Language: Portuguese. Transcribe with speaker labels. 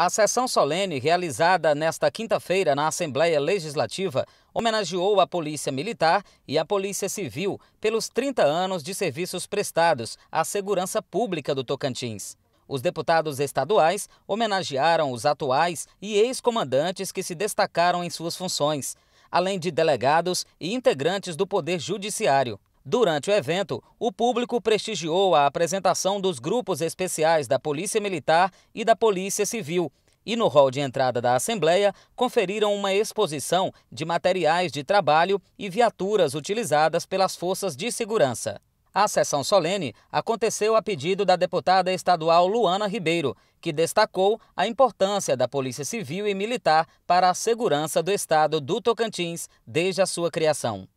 Speaker 1: A sessão solene realizada nesta quinta-feira na Assembleia Legislativa homenageou a Polícia Militar e a Polícia Civil pelos 30 anos de serviços prestados à segurança pública do Tocantins. Os deputados estaduais homenagearam os atuais e ex-comandantes que se destacaram em suas funções, além de delegados e integrantes do Poder Judiciário. Durante o evento, o público prestigiou a apresentação dos grupos especiais da Polícia Militar e da Polícia Civil e, no hall de entrada da Assembleia, conferiram uma exposição de materiais de trabalho e viaturas utilizadas pelas forças de segurança. A sessão solene aconteceu a pedido da deputada estadual Luana Ribeiro, que destacou a importância da Polícia Civil e Militar para a segurança do estado do Tocantins desde a sua criação.